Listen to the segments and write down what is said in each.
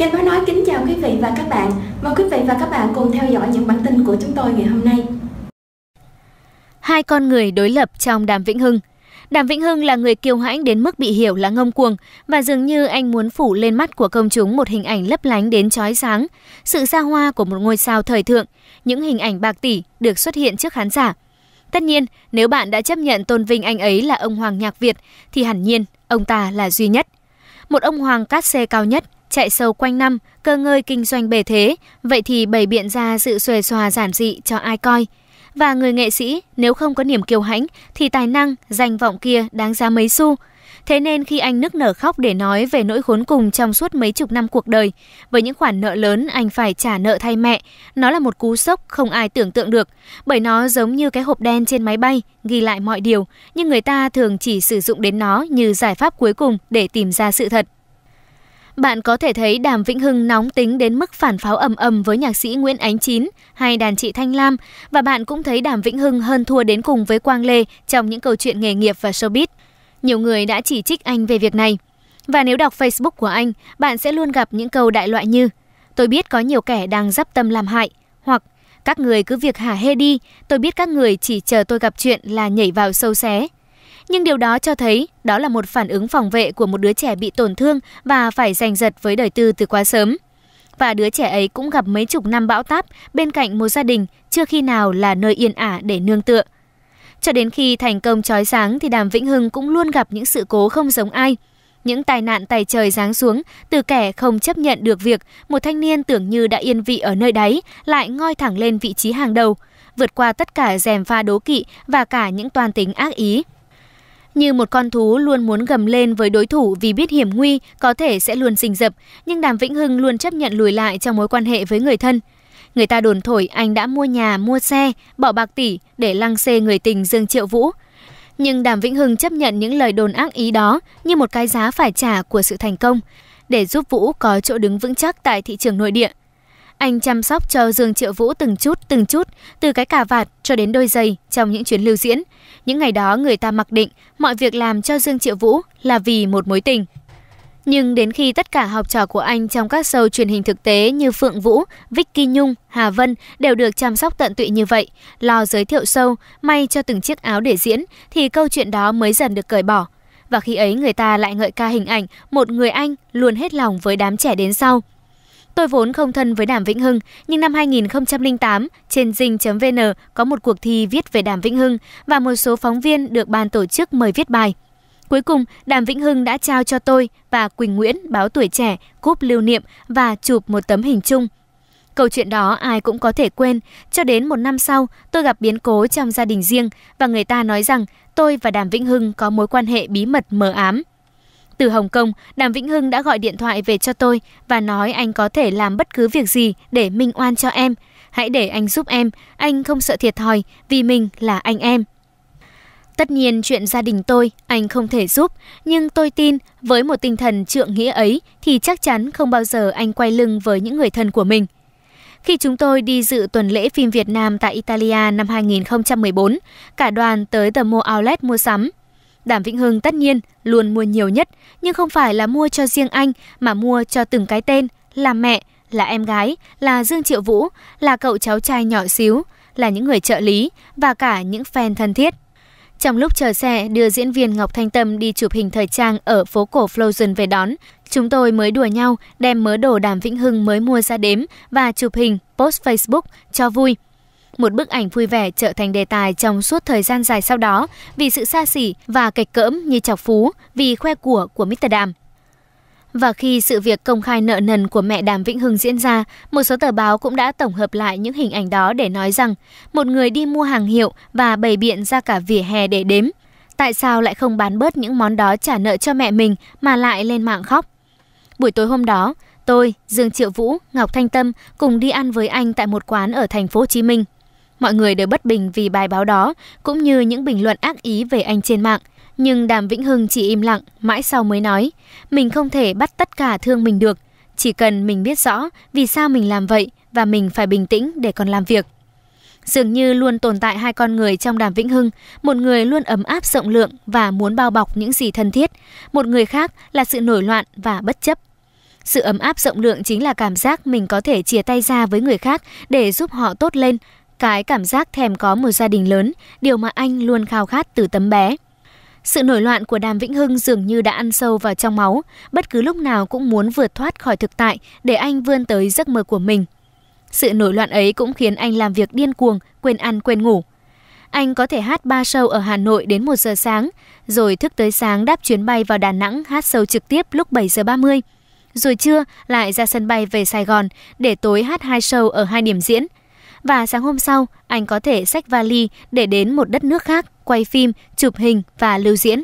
Kênh Báo Nói kính chào quý vị và các bạn. Mời quý vị và các bạn cùng theo dõi những bản tin của chúng tôi ngày hôm nay. Hai con người đối lập trong Đàm Vĩnh Hưng Đàm Vĩnh Hưng là người kiêu hãnh đến mức bị hiểu là ngông cuồng và dường như anh muốn phủ lên mắt của công chúng một hình ảnh lấp lánh đến chói sáng, sự xa hoa của một ngôi sao thời thượng, những hình ảnh bạc tỷ được xuất hiện trước khán giả. Tất nhiên, nếu bạn đã chấp nhận tôn vinh anh ấy là ông hoàng nhạc Việt thì hẳn nhiên ông ta là duy nhất. Một ông hoàng cát xe cao nhất – chạy sâu quanh năm, cơ ngơi kinh doanh bề thế, vậy thì bày biện ra sự xuề xòa giản dị cho ai coi. Và người nghệ sĩ, nếu không có niềm kiêu hãnh, thì tài năng, danh vọng kia đáng giá mấy xu. Thế nên khi anh nức nở khóc để nói về nỗi khốn cùng trong suốt mấy chục năm cuộc đời, với những khoản nợ lớn anh phải trả nợ thay mẹ, nó là một cú sốc không ai tưởng tượng được, bởi nó giống như cái hộp đen trên máy bay, ghi lại mọi điều, nhưng người ta thường chỉ sử dụng đến nó như giải pháp cuối cùng để tìm ra sự thật. Bạn có thể thấy Đàm Vĩnh Hưng nóng tính đến mức phản pháo ầm ầm với nhạc sĩ Nguyễn Ánh Chín hay đàn chị Thanh Lam và bạn cũng thấy Đàm Vĩnh Hưng hơn thua đến cùng với Quang Lê trong những câu chuyện nghề nghiệp và showbiz. Nhiều người đã chỉ trích anh về việc này. Và nếu đọc Facebook của anh, bạn sẽ luôn gặp những câu đại loại như Tôi biết có nhiều kẻ đang dắp tâm làm hại hoặc các người cứ việc hả hê đi, tôi biết các người chỉ chờ tôi gặp chuyện là nhảy vào sâu xé. Nhưng điều đó cho thấy đó là một phản ứng phòng vệ của một đứa trẻ bị tổn thương và phải giành giật với đời tư từ quá sớm. Và đứa trẻ ấy cũng gặp mấy chục năm bão táp bên cạnh một gia đình chưa khi nào là nơi yên ả để nương tựa. Cho đến khi thành công trói sáng thì Đàm Vĩnh Hưng cũng luôn gặp những sự cố không giống ai. Những tai nạn tài trời giáng xuống từ kẻ không chấp nhận được việc một thanh niên tưởng như đã yên vị ở nơi đáy lại ngoi thẳng lên vị trí hàng đầu, vượt qua tất cả rèm pha đố kỵ và cả những toàn tính ác ý. Như một con thú luôn muốn gầm lên với đối thủ vì biết hiểm nguy có thể sẽ luôn rình rập, nhưng Đàm Vĩnh Hưng luôn chấp nhận lùi lại trong mối quan hệ với người thân. Người ta đồn thổi anh đã mua nhà, mua xe, bỏ bạc tỷ để lăng xê người tình Dương Triệu Vũ. Nhưng Đàm Vĩnh Hưng chấp nhận những lời đồn ác ý đó như một cái giá phải trả của sự thành công, để giúp Vũ có chỗ đứng vững chắc tại thị trường nội địa. Anh chăm sóc cho Dương Triệu Vũ từng chút từng chút, từ cái cà vạt cho đến đôi giày trong những chuyến lưu diễn. Những ngày đó người ta mặc định mọi việc làm cho Dương Triệu Vũ là vì một mối tình. Nhưng đến khi tất cả học trò của anh trong các show truyền hình thực tế như Phượng Vũ, Vicky Nhung, Hà Vân đều được chăm sóc tận tụy như vậy, lo giới thiệu sâu, may cho từng chiếc áo để diễn, thì câu chuyện đó mới dần được cởi bỏ. Và khi ấy người ta lại ngợi ca hình ảnh một người anh luôn hết lòng với đám trẻ đến sau. Tôi vốn không thân với Đàm Vĩnh Hưng, nhưng năm 2008, trên dinh.vn có một cuộc thi viết về Đàm Vĩnh Hưng và một số phóng viên được ban tổ chức mời viết bài. Cuối cùng, Đàm Vĩnh Hưng đã trao cho tôi và Quỳnh Nguyễn báo tuổi trẻ cúp lưu niệm và chụp một tấm hình chung. Câu chuyện đó ai cũng có thể quên, cho đến một năm sau tôi gặp biến cố trong gia đình riêng và người ta nói rằng tôi và Đàm Vĩnh Hưng có mối quan hệ bí mật mờ ám. Từ Hồng Kông, Đàm Vĩnh Hưng đã gọi điện thoại về cho tôi và nói anh có thể làm bất cứ việc gì để minh oan cho em. Hãy để anh giúp em, anh không sợ thiệt thòi vì mình là anh em. Tất nhiên chuyện gia đình tôi, anh không thể giúp, nhưng tôi tin với một tinh thần trượng nghĩa ấy thì chắc chắn không bao giờ anh quay lưng với những người thân của mình. Khi chúng tôi đi dự tuần lễ phim Việt Nam tại Italia năm 2014, cả đoàn tới The Mo Outlet mua sắm. Đàm Vĩnh Hưng tất nhiên luôn mua nhiều nhất, nhưng không phải là mua cho riêng anh mà mua cho từng cái tên là mẹ, là em gái, là Dương Triệu Vũ, là cậu cháu trai nhỏ xíu, là những người trợ lý và cả những fan thân thiết. Trong lúc chờ xe đưa diễn viên Ngọc Thanh Tâm đi chụp hình thời trang ở phố cổ Flosion về đón, chúng tôi mới đùa nhau đem mớ đồ Đàm Vĩnh Hưng mới mua ra đếm và chụp hình post Facebook cho vui. Một bức ảnh vui vẻ trở thành đề tài trong suốt thời gian dài sau đó vì sự xa xỉ và cạch cỡm như chọc phú vì khoe của của Mr. Đàm. Và khi sự việc công khai nợ nần của mẹ Đàm Vĩnh Hưng diễn ra, một số tờ báo cũng đã tổng hợp lại những hình ảnh đó để nói rằng một người đi mua hàng hiệu và bày biện ra cả vỉa hè để đếm. Tại sao lại không bán bớt những món đó trả nợ cho mẹ mình mà lại lên mạng khóc? Buổi tối hôm đó, tôi, Dương Triệu Vũ, Ngọc Thanh Tâm cùng đi ăn với anh tại một quán ở thành phố Hồ Chí Minh. Mọi người đều bất bình vì bài báo đó, cũng như những bình luận ác ý về anh trên mạng. Nhưng Đàm Vĩnh Hưng chỉ im lặng, mãi sau mới nói, mình không thể bắt tất cả thương mình được, chỉ cần mình biết rõ vì sao mình làm vậy và mình phải bình tĩnh để còn làm việc. Dường như luôn tồn tại hai con người trong Đàm Vĩnh Hưng, một người luôn ấm áp rộng lượng và muốn bao bọc những gì thân thiết, một người khác là sự nổi loạn và bất chấp. Sự ấm áp rộng lượng chính là cảm giác mình có thể chia tay ra với người khác để giúp họ tốt lên cái cảm giác thèm có một gia đình lớn, điều mà anh luôn khao khát từ tấm bé. Sự nổi loạn của Đàm Vĩnh Hưng dường như đã ăn sâu vào trong máu, bất cứ lúc nào cũng muốn vượt thoát khỏi thực tại để anh vươn tới giấc mơ của mình. Sự nổi loạn ấy cũng khiến anh làm việc điên cuồng, quên ăn quên ngủ. Anh có thể hát 3 show ở Hà Nội đến 1 giờ sáng, rồi thức tới sáng đáp chuyến bay vào Đà Nẵng hát show trực tiếp lúc 7 giờ 30. Rồi trưa lại ra sân bay về Sài Gòn để tối hát hai show ở hai điểm diễn – và sáng hôm sau anh có thể xách vali để đến một đất nước khác quay phim, chụp hình và lưu diễn.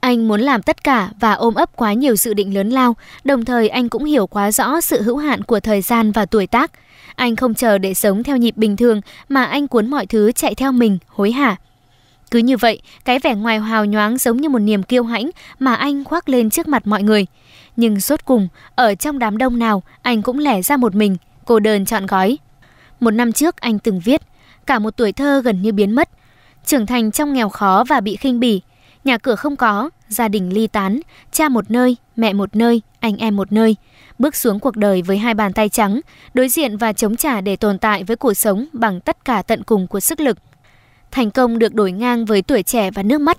Anh muốn làm tất cả và ôm ấp quá nhiều dự định lớn lao, đồng thời anh cũng hiểu quá rõ sự hữu hạn của thời gian và tuổi tác. Anh không chờ để sống theo nhịp bình thường mà anh cuốn mọi thứ chạy theo mình, hối hả. Cứ như vậy, cái vẻ ngoài hào nhoáng giống như một niềm kiêu hãnh mà anh khoác lên trước mặt mọi người. Nhưng suốt cùng, ở trong đám đông nào, anh cũng lẻ ra một mình, cô đơn chọn gói. Một năm trước anh từng viết, cả một tuổi thơ gần như biến mất. Trưởng thành trong nghèo khó và bị khinh bỉ, nhà cửa không có, gia đình ly tán, cha một nơi, mẹ một nơi, anh em một nơi. Bước xuống cuộc đời với hai bàn tay trắng, đối diện và chống trả để tồn tại với cuộc sống bằng tất cả tận cùng của sức lực. Thành công được đổi ngang với tuổi trẻ và nước mắt,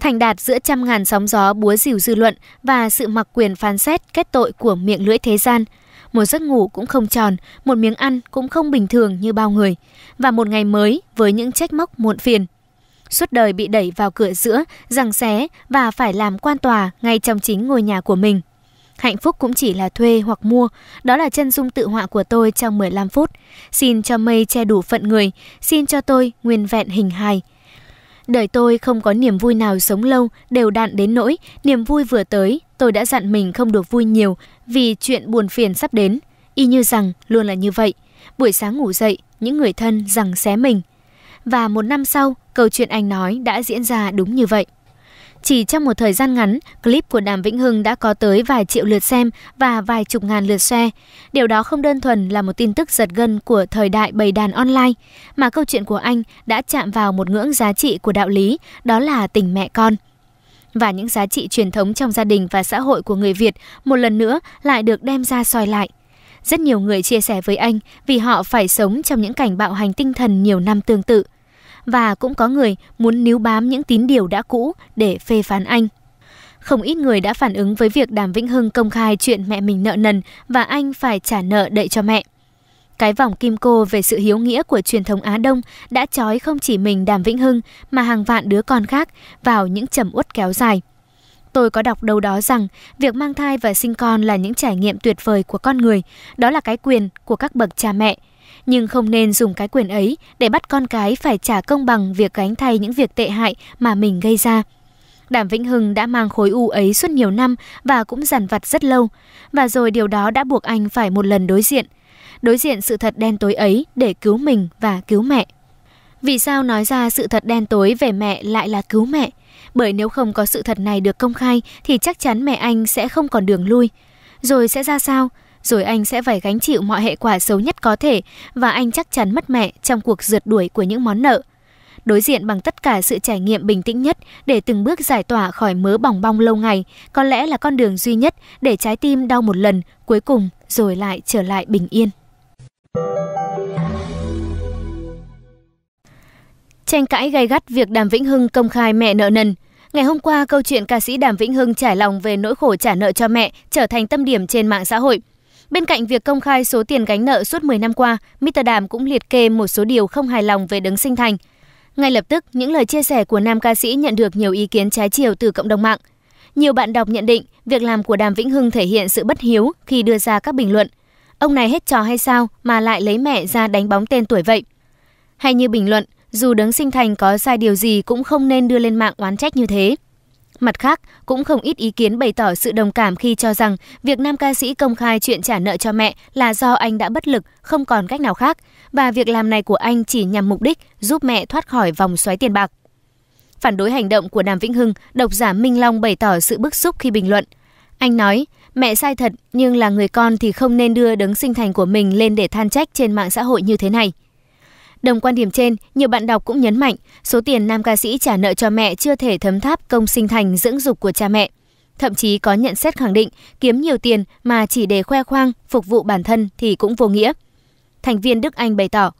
thành đạt giữa trăm ngàn sóng gió búa rìu dư luận và sự mặc quyền phán xét kết tội của miệng lưỡi thế gian – một giấc ngủ cũng không tròn, một miếng ăn cũng không bình thường như bao người, và một ngày mới với những trách móc muộn phiền. Suốt đời bị đẩy vào cửa giữa, rằng xé và phải làm quan tòa ngay trong chính ngôi nhà của mình. Hạnh phúc cũng chỉ là thuê hoặc mua, đó là chân dung tự họa của tôi trong 15 phút. Xin cho mây che đủ phận người, xin cho tôi nguyên vẹn hình hài. Đời tôi không có niềm vui nào sống lâu, đều đặn đến nỗi niềm vui vừa tới Tôi đã dặn mình không được vui nhiều vì chuyện buồn phiền sắp đến. Y như rằng luôn là như vậy. Buổi sáng ngủ dậy, những người thân rằng xé mình. Và một năm sau, câu chuyện anh nói đã diễn ra đúng như vậy. Chỉ trong một thời gian ngắn, clip của Đàm Vĩnh Hưng đã có tới vài triệu lượt xem và vài chục ngàn lượt share. Điều đó không đơn thuần là một tin tức giật gân của thời đại bầy đàn online, mà câu chuyện của anh đã chạm vào một ngưỡng giá trị của đạo lý, đó là tình mẹ con và những giá trị truyền thống trong gia đình và xã hội của người Việt một lần nữa lại được đem ra soi lại. Rất nhiều người chia sẻ với anh vì họ phải sống trong những cảnh bạo hành tinh thần nhiều năm tương tự. Và cũng có người muốn níu bám những tín điều đã cũ để phê phán anh. Không ít người đã phản ứng với việc Đàm Vĩnh Hưng công khai chuyện mẹ mình nợ nần và anh phải trả nợ đậy cho mẹ. Cái vòng kim cô về sự hiếu nghĩa của truyền thống Á Đông đã trói không chỉ mình Đàm Vĩnh Hưng mà hàng vạn đứa con khác vào những trầm uất kéo dài. Tôi có đọc đâu đó rằng việc mang thai và sinh con là những trải nghiệm tuyệt vời của con người, đó là cái quyền của các bậc cha mẹ. Nhưng không nên dùng cái quyền ấy để bắt con cái phải trả công bằng việc gánh thay những việc tệ hại mà mình gây ra. Đàm Vĩnh Hưng đã mang khối u ấy suốt nhiều năm và cũng dằn vặt rất lâu. Và rồi điều đó đã buộc anh phải một lần đối diện đối diện sự thật đen tối ấy để cứu mình và cứu mẹ. Vì sao nói ra sự thật đen tối về mẹ lại là cứu mẹ? Bởi nếu không có sự thật này được công khai thì chắc chắn mẹ anh sẽ không còn đường lui. Rồi sẽ ra sao? Rồi anh sẽ phải gánh chịu mọi hệ quả xấu nhất có thể và anh chắc chắn mất mẹ trong cuộc rượt đuổi của những món nợ đối diện bằng tất cả sự trải nghiệm bình tĩnh nhất để từng bước giải tỏa khỏi mớ bòng bong lâu ngày, có lẽ là con đường duy nhất để trái tim đau một lần, cuối cùng rồi lại trở lại bình yên. Tranh cãi gay gắt việc Đàm Vĩnh Hưng công khai mẹ nợ nần. Ngày hôm qua, câu chuyện ca sĩ Đàm Vĩnh Hưng trải lòng về nỗi khổ trả nợ cho mẹ trở thành tâm điểm trên mạng xã hội. Bên cạnh việc công khai số tiền gánh nợ suốt 10 năm qua, Mr. Đàm cũng liệt kê một số điều không hài lòng về đấng sinh thành. Ngay lập tức, những lời chia sẻ của nam ca sĩ nhận được nhiều ý kiến trái chiều từ cộng đồng mạng. Nhiều bạn đọc nhận định, việc làm của Đàm Vĩnh Hưng thể hiện sự bất hiếu khi đưa ra các bình luận – Ông này hết trò hay sao mà lại lấy mẹ ra đánh bóng tên tuổi vậy? Hay như bình luận, dù đấng sinh thành có sai điều gì cũng không nên đưa lên mạng oán trách như thế. Mặt khác, cũng không ít ý kiến bày tỏ sự đồng cảm khi cho rằng việc nam ca sĩ công khai chuyện trả nợ cho mẹ là do anh đã bất lực, không còn cách nào khác, và việc làm này của anh chỉ nhằm mục đích giúp mẹ thoát khỏi vòng xoáy tiền bạc. Phản đối hành động của Đàm Vĩnh Hưng, độc giả Minh Long bày tỏ sự bức xúc khi bình luận. Anh nói, Mẹ sai thật, nhưng là người con thì không nên đưa đấng sinh thành của mình lên để than trách trên mạng xã hội như thế này. Đồng quan điểm trên, nhiều bạn đọc cũng nhấn mạnh số tiền nam ca sĩ trả nợ cho mẹ chưa thể thấm tháp công sinh thành dưỡng dục của cha mẹ. Thậm chí có nhận xét khẳng định kiếm nhiều tiền mà chỉ để khoe khoang, phục vụ bản thân thì cũng vô nghĩa. Thành viên Đức Anh bày tỏ,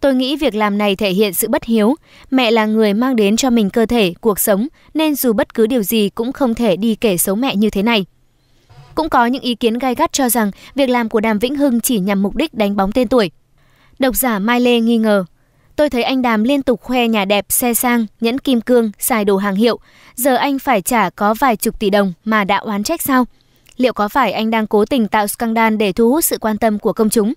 Tôi nghĩ việc làm này thể hiện sự bất hiếu. Mẹ là người mang đến cho mình cơ thể, cuộc sống, nên dù bất cứ điều gì cũng không thể đi kể xấu mẹ như thế này. Cũng có những ý kiến gai gắt cho rằng việc làm của Đàm Vĩnh Hưng chỉ nhằm mục đích đánh bóng tên tuổi. Độc giả Mai Lê nghi ngờ, tôi thấy anh Đàm liên tục khoe nhà đẹp, xe sang, nhẫn kim cương, xài đồ hàng hiệu. Giờ anh phải trả có vài chục tỷ đồng mà đã oán trách sao? Liệu có phải anh đang cố tình tạo scandal để thu hút sự quan tâm của công chúng?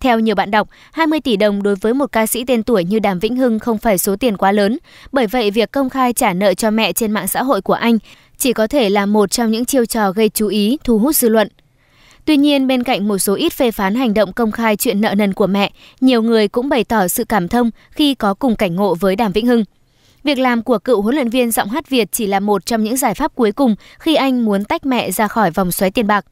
Theo nhiều bạn đọc, 20 tỷ đồng đối với một ca sĩ tên tuổi như Đàm Vĩnh Hưng không phải số tiền quá lớn. Bởi vậy, việc công khai trả nợ cho mẹ trên mạng xã hội của anh chỉ có thể là một trong những chiêu trò gây chú ý, thu hút dư luận. Tuy nhiên, bên cạnh một số ít phê phán hành động công khai chuyện nợ nần của mẹ, nhiều người cũng bày tỏ sự cảm thông khi có cùng cảnh ngộ với Đàm Vĩnh Hưng. Việc làm của cựu huấn luyện viên giọng hát Việt chỉ là một trong những giải pháp cuối cùng khi anh muốn tách mẹ ra khỏi vòng xoáy tiền bạc.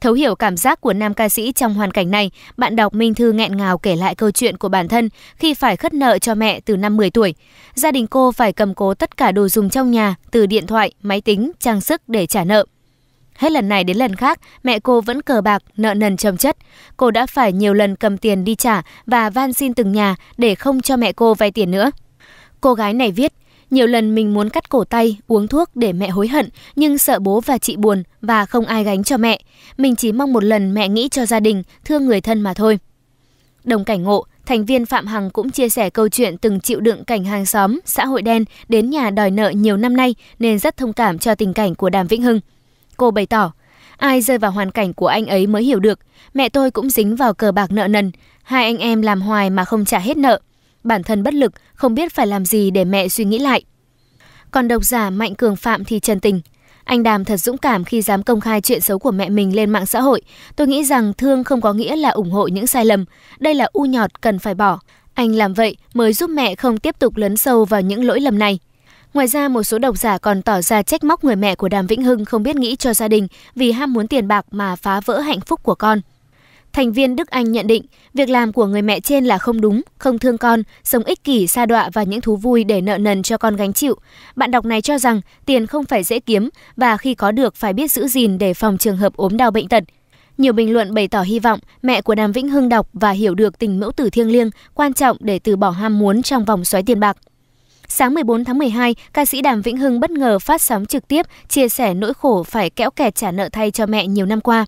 Thấu hiểu cảm giác của nam ca sĩ trong hoàn cảnh này, bạn đọc Minh Thư nghẹn ngào kể lại câu chuyện của bản thân khi phải khất nợ cho mẹ từ năm 10 tuổi. Gia đình cô phải cầm cố tất cả đồ dùng trong nhà, từ điện thoại, máy tính, trang sức để trả nợ. Hết lần này đến lần khác, mẹ cô vẫn cờ bạc, nợ nần chồng chất. Cô đã phải nhiều lần cầm tiền đi trả và van xin từng nhà để không cho mẹ cô vay tiền nữa. Cô gái này viết, nhiều lần mình muốn cắt cổ tay, uống thuốc để mẹ hối hận, nhưng sợ bố và chị buồn và không ai gánh cho mẹ. Mình chỉ mong một lần mẹ nghĩ cho gia đình, thương người thân mà thôi. Đồng cảnh ngộ, thành viên Phạm Hằng cũng chia sẻ câu chuyện từng chịu đựng cảnh hàng xóm, xã hội đen đến nhà đòi nợ nhiều năm nay nên rất thông cảm cho tình cảnh của Đàm Vĩnh Hưng. Cô bày tỏ, ai rơi vào hoàn cảnh của anh ấy mới hiểu được, mẹ tôi cũng dính vào cờ bạc nợ nần, hai anh em làm hoài mà không trả hết nợ bản thân bất lực, không biết phải làm gì để mẹ suy nghĩ lại. Còn độc giả Mạnh Cường Phạm thì trần tình. Anh Đàm thật dũng cảm khi dám công khai chuyện xấu của mẹ mình lên mạng xã hội. Tôi nghĩ rằng thương không có nghĩa là ủng hộ những sai lầm. Đây là u nhọt cần phải bỏ. Anh làm vậy mới giúp mẹ không tiếp tục lấn sâu vào những lỗi lầm này. Ngoài ra, một số độc giả còn tỏ ra trách móc người mẹ của Đàm Vĩnh Hưng không biết nghĩ cho gia đình vì ham muốn tiền bạc mà phá vỡ hạnh phúc của con. Thành viên Đức Anh nhận định, việc làm của người mẹ trên là không đúng, không thương con, sống ích kỷ, xa đọa và những thú vui để nợ nần cho con gánh chịu. Bạn đọc này cho rằng tiền không phải dễ kiếm và khi có được phải biết giữ gìn để phòng trường hợp ốm đau bệnh tật. Nhiều bình luận bày tỏ hy vọng mẹ của Đàm Vĩnh Hưng đọc và hiểu được tình mẫu tử thiêng liêng quan trọng để từ bỏ ham muốn trong vòng xoáy tiền bạc. Sáng 14 tháng 12, ca sĩ Đàm Vĩnh Hưng bất ngờ phát sóng trực tiếp chia sẻ nỗi khổ phải kéo kẹt trả nợ thay cho mẹ nhiều năm qua.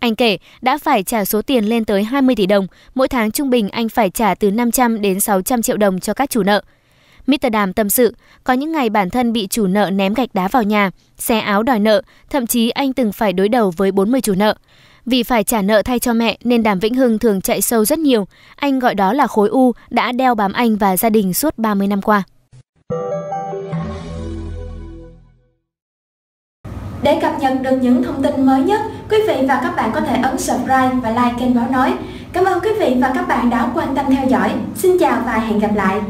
Anh kể đã phải trả số tiền lên tới 20 tỷ đồng, mỗi tháng trung bình anh phải trả từ 500 đến 600 triệu đồng cho các chủ nợ. Mr. Đàm tâm sự, có những ngày bản thân bị chủ nợ ném gạch đá vào nhà, xé áo đòi nợ, thậm chí anh từng phải đối đầu với 40 chủ nợ. Vì phải trả nợ thay cho mẹ nên Đàm Vĩnh Hưng thường chạy sâu rất nhiều, anh gọi đó là khối u đã đeo bám anh và gia đình suốt 30 năm qua. Để cập nhật được những thông tin mới nhất, Quý vị và các bạn có thể ấn subscribe và like kênh Báo Nói. Cảm ơn quý vị và các bạn đã quan tâm theo dõi. Xin chào và hẹn gặp lại.